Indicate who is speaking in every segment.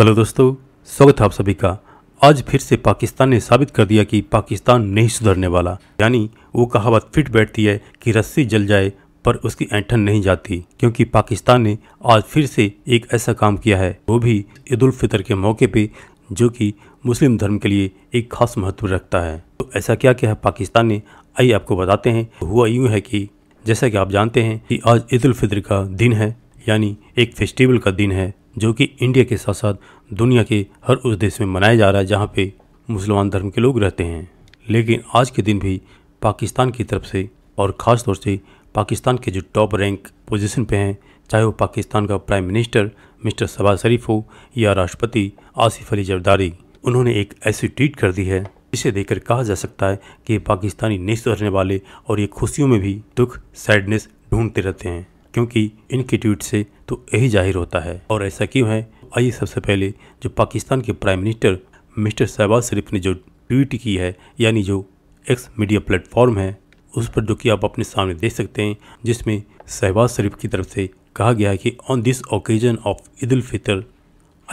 Speaker 1: Hello दोस्तों स्वागत है आप सभी का आज फिर से पाकिस्तान ने साबित कर दिया कि पाकिस्तान नहीं सुधरने वाला यानी वो कहावत फिट बैठती है कि रस्सी जल जाए पर उसकी ऐठन नहीं जाती क्योंकि पाकिस्तान ने आज फिर से एक ऐसा काम किया है वो भी ईद उल फितर के मौके पे जो कि मुस्लिम धर्म के लिए एक खास महत्व रखता है तो ऐसा क्या क्या है पाकिस्तान ने आइए आपको बताते हैं तो हुआ यूँ है कि जैसा कि आप जानते हैं कि आज ईद उल फितर का दिन है यानी एक फेस्टिवल का दिन है जो कि इंडिया के साथ साथ दुनिया के हर उस देश में मनाया जा रहा है जहाँ पे मुसलमान धर्म के लोग रहते हैं लेकिन आज के दिन भी पाकिस्तान की तरफ से और ख़ास तौर से पाकिस्तान के जो टॉप रैंक पोजीशन पे हैं चाहे वो पाकिस्तान का prime minister mister Shahbaz Sharif हो या राष्ट्रपति आसिफ अली जरदारी उन्होंने एक ऐसी ट्वीट कर दी है जिसे देखकर कहा जा सकता है कि पाकिस्तानी नेस्त रहने वाले और ये खुशियों में भी दुख सैडनेस ढूंढते रहते हैं क्योंकि इनके ट्वीट से तो यही जाहिर होता है और ऐसा क्यों है आइए सबसे पहले जो पाकिस्तान के prime minister mister Shehbaz Sharif ने जो ट्वीट की है यानी जो एक्स मीडिया प्लेटफॉर्म है उस पर जो कि आप अपने सामने देख सकते हैं जिसमें शहबाज शरीफ की तरफ से कहा गया है कि on this occasion of Eid ul Fitr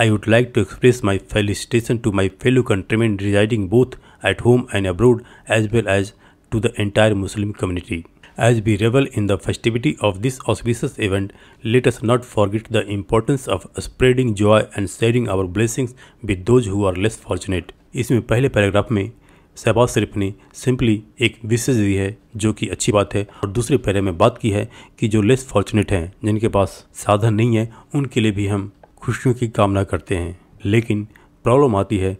Speaker 1: I would like to express my felicitation to my fellow countryman residing both at home and abroad as well as to the entire Muslim community As we revel in the festivity of this auspicious event, let us not forget the importance of spreading joy and sharing our blessings with those who are less fortunate. इसमें पहले paragraph में शहबाज शरीफ ने simply एक विशेष दी है जो कि अच्छी बात है और दूसरे पैरे में बात की है कि जो लेस फॉर्चुनेट हैं जिनके पास साधन नहीं है उनके लिए भी हम खुशियों की कामना करते हैं लेकिन प्रॉब्लम आती है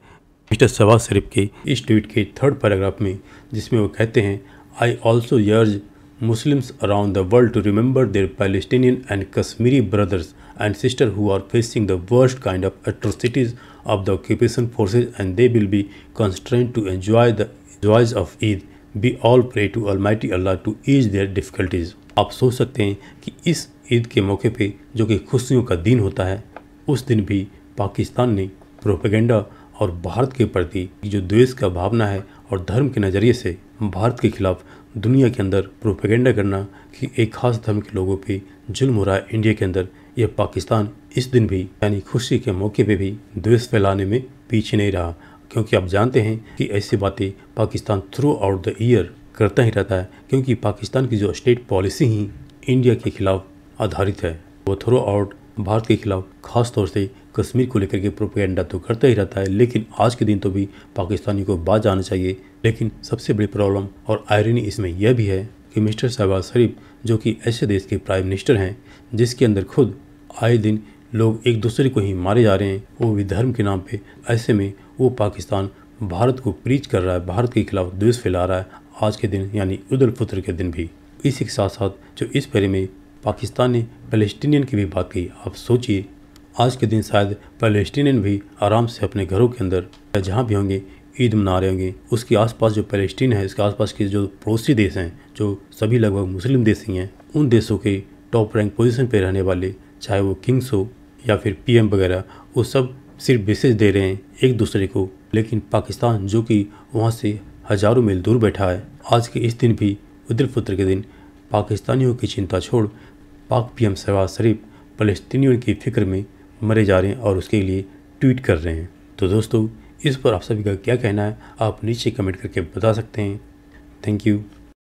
Speaker 1: मिस्टर शहबाज शरीफ के इस ट्वीट के थर्ड पैराग्राफ में जिसमें वो कहते हैं I also urge Muslims around the world to remember their Palestinian and Kashmiri brothers and sisters who are facing the worst kind of atrocities of the occupation forces and they will be constrained to enjoy the joys of Eid. We all pray to Almighty Allah to ease their difficulties. आप सोच सकते हैं कि इस ईद के मौके पे जो कि खुशियों का दिन होता है उस दिन भी पाकिस्तान ने प्रोपेगेंडा और भारत के प्रति जो द्वेष का भावना है और धर्म के नज़रिए से भारत के खिलाफ दुनिया के अंदर प्रोपेगेंडा करना कि एक खास धर्म के लोगों पे जुल्म हो रहा है इंडिया के अंदर यह पाकिस्तान इस दिन भी यानी खुशी के मौके पे भी द्वेष फैलाने में पीछे नहीं रहा क्योंकि आप जानते हैं कि ऐसी बातें Pakistan throughout the year करता ही रहता है क्योंकि पाकिस्तान की जो स्टेट पॉलिसी ही इंडिया के खिलाफ आधारित है वो थ्रू आउट भारत के खिलाफ खास तौर से कश्मीर को लेकर के प्रोपेगेंडा तो करता ही रहता है लेकिन आज के दिन तो भी पाकिस्तानी को बात जाना चाहिए लेकिन सबसे बड़ी प्रॉब्लम और आयरनी इसमें यह भी है कि मिस्टर शहबाज शरीफ जो कि ऐसे देश के प्राइम मिनिस्टर हैं जिसके अंदर खुद आए दिन लोग एक दूसरे को ही मारे जा रहे हैं वो भी धर्म के नाम पे ऐसे में वो पाकिस्तान भारत को प्रीच कर रहा है भारत के खिलाफ द्वेष फैला रहा है आज के दिन यानी ईद उल के दिन भी इसी के साथ साथ जो इस बारे में पाकिस्तान ने फलस्टीनियन की भी बात की आप सोचिए आज के दिन शायद पैलेस्टीनियन भी आराम से अपने घरों के अंदर या जहाँ भी होंगे ईद मना रहे होंगे उसके आसपास जो पैलेस्टीन है इसके आसपास के जो पड़ोसी देश हैं जो सभी लगभग मुस्लिम देश ही हैं उन देशों के टॉप रैंक पोजीशन पर रहने वाले चाहे वो किंग्स हो या फिर पी वगैरह वो सब सिर्फ मैसेज दे रहे हैं एक दूसरे को लेकिन पाकिस्तान जो कि वहाँ से हज़ारों मील दूर बैठा है आज के इस दिन भी उदर फुत्र के दिन पाकिस्तानियों की चिंता छोड़ पाक पीएम शहबाज शरीफ पलस्तनी की फिक्र में मरे जा रहे हैं और उसके लिए ट्वीट कर रहे हैं तो दोस्तों इस पर आप सभी का क्या कहना है आप नीचे कमेंट करके बता सकते हैं थैंक यू